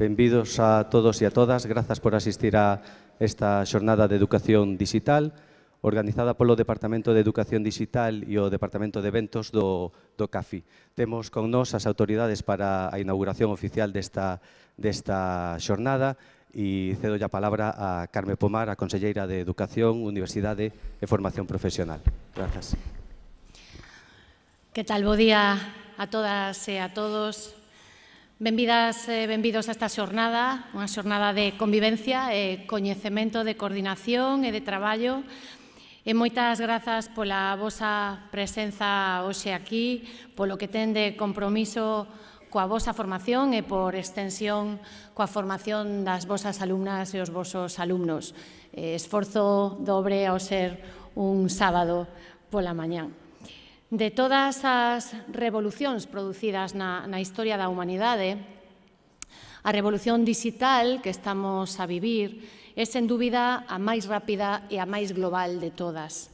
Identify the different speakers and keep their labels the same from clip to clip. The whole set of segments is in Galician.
Speaker 1: Benvidos a todos e a todas. Grazas por asistir a esta xornada de Educación Digital organizada polo Departamento de Educación Digital e o Departamento de Eventos do, do CAFI. Temos con nós as autoridades para a inauguración oficial desta, desta xornada e cedo a palabra a Carme Pomar, a Conselleira de Educación, Universidade e Formación Profesional. Grazas. Que tal? Bo día a todas e a todos. Benvidas e eh, benvidos a esta xornada, unha xornada de convivencia e eh, coñecemento de coordinación e de traballo. E moitas grazas pola vosa presenza hoxe aquí, polo que ten de compromiso coa vosa formación e por extensión coa formación das vosas alumnas e os vosos alumnos. Eh, esforzo dobre ao ser un sábado pola mañán. De todas as revolucións producidas na, na historia da humanidade, a revolución digital que estamos a vivir é, sen dúbida, a máis rápida e a máis global de todas.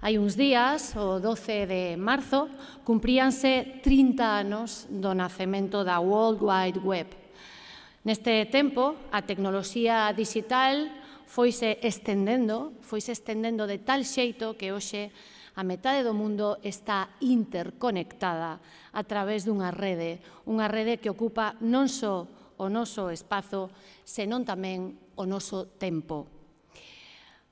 Speaker 1: Hai uns días, o 12 de marzo, cumpríanse 30 anos do nacemento da World Wide Web. Neste tempo, a tecnoloxía digital foise estendendo, foise estendendo de tal xeito que hoxe A metade do mundo está interconectada a través dunha rede, unha rede que ocupa non só o noso espazo, senón tamén o noso tempo.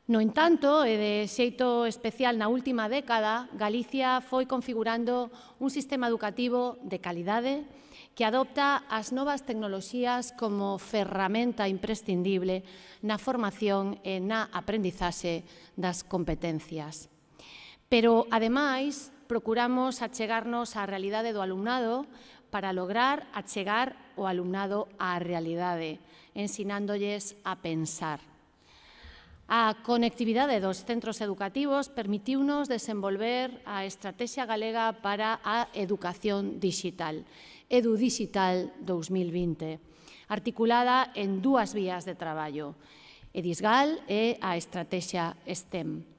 Speaker 1: No entanto, e de xeito especial na última década, Galicia foi configurando un sistema educativo de calidade que adopta as novas tecnoloxías como ferramenta imprescindible na formación e na aprendizaxe das competencias. Pero, ademais, procuramos achegarnos á realidade do alumnado para lograr achegar o alumnado á realidade, ensinándolles a pensar. A conectividade dos centros educativos permitiu-nos desenvolver a Estrategia Galega para a Educación Digital, Edu Digital 2020, articulada en dúas vías de traballo, Edisgal e a Estrategia STEM.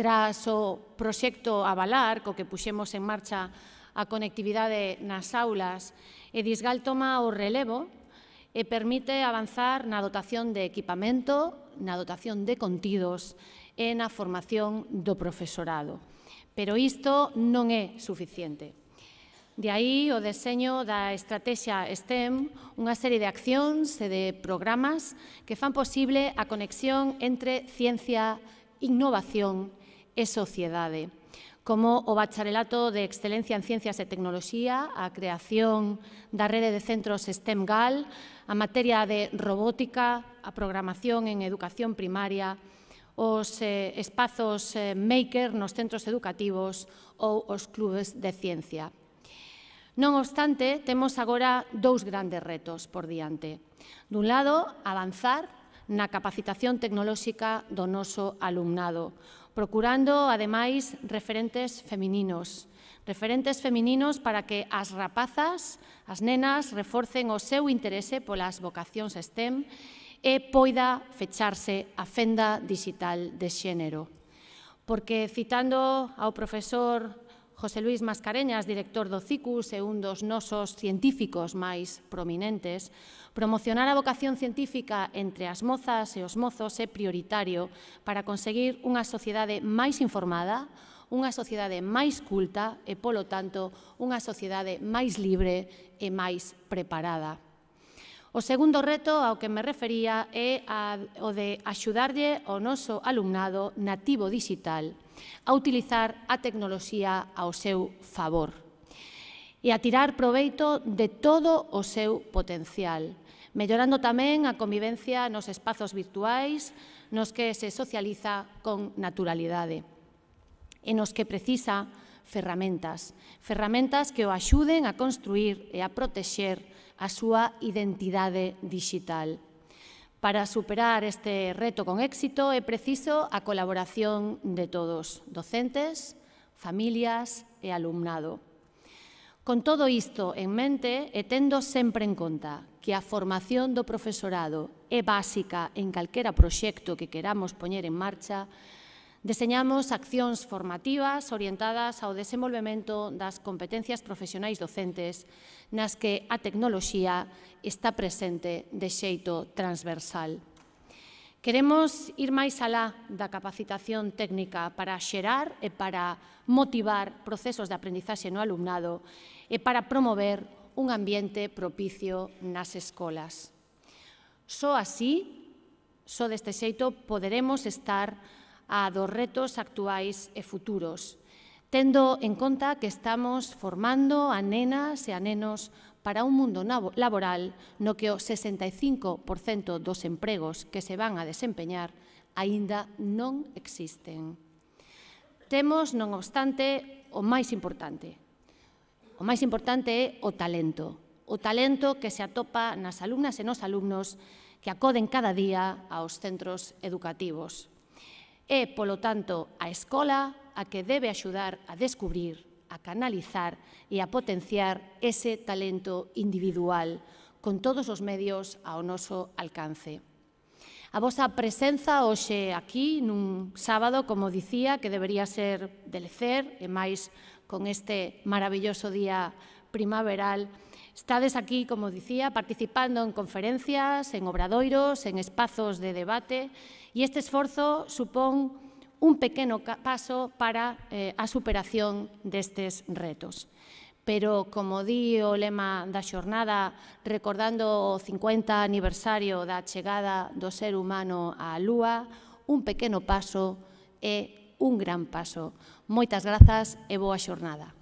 Speaker 1: Tras o proxecto Avalar, co que puxemos en marcha a conectividade nas aulas, Edisgal toma o relevo e permite avanzar na dotación de equipamento, na dotación de contidos e na formación do profesorado. Pero isto non é suficiente. De aí o deseño da estrategia STEM, unha serie de accións e de programas que fan posible a conexión entre ciencia, innovación e sociedade, como o Bacharelato de Excelencia en Ciencias e Tecnoloxía, a creación da rede de centros STEM GAL, a materia de robótica, a programación en educación primaria, os eh, espazos eh, maker nos centros educativos ou os clubes de ciencia. Non obstante, temos agora dous grandes retos por diante. Dun lado, avanzar na capacitación tecnolóxica do noso alumnado, procurando, ademais, referentes femininos. Referentes femininos para que as rapazas, as nenas, reforcen o seu interese polas vocacións STEM e poida fecharse a fenda digital de xénero. Porque, citando ao profesor José Luis Mascareñas, director do CICUS e un dos nosos científicos máis prominentes, promocionar a vocación científica entre as mozas e os mozos é prioritario para conseguir unha sociedade máis informada, unha sociedade máis culta e, polo tanto, unha sociedade máis libre e máis preparada. O segundo reto ao que me refería é a, o de axudarlle ao noso alumnado nativo digital a utilizar a tecnoloxía ao seu favor e a tirar proveito de todo o seu potencial, mellorando tamén a convivencia nos espazos virtuais nos que se socializa con naturalidade e nos que precisa ferramentas, ferramentas que o axuden a construir e a protexer a súa identidade digital. Para superar este reto con éxito é preciso a colaboración de todos, docentes, familias e alumnado. Con todo isto en mente e tendo sempre en conta que a formación do profesorado é básica en calquera proxecto que queramos poñer en marcha, Deseñamos accións formativas orientadas ao desenvolvemento das competencias profesionais docentes nas que a tecnoloxía está presente de xeito transversal. Queremos ir máis alá da capacitación técnica para xerar e para motivar procesos de aprendizaxe no alumnado e para promover un ambiente propicio nas escolas. Só así, só deste xeito, poderemos estar a dos retos actuais e futuros, tendo en conta que estamos formando a nenas e a nenos para un mundo laboral no que o 65% dos empregos que se van a desempeñar aínda non existen. Temos, non obstante, o máis importante. O máis importante é o talento. O talento que se atopa nas alumnas e nos alumnos que acoden cada día aos centros educativos. É, polo tanto, a escola a que debe axudar a descubrir, a canalizar e a potenciar ese talento individual con todos os medios ao noso alcance. A vosa presenza hoxe aquí nun sábado, como dicía, que debería ser de lecer, e máis con este maravilloso día primaveral, Estades aquí, como dicía, participando en conferencias, en obradoiros, en espazos de debate e este esforzo supón un pequeno paso para eh, a superación destes retos. Pero, como di o lema da xornada, recordando o 50 aniversario da chegada do ser humano á Lúa, un pequeno paso é un gran paso. Moitas grazas e boa xornada.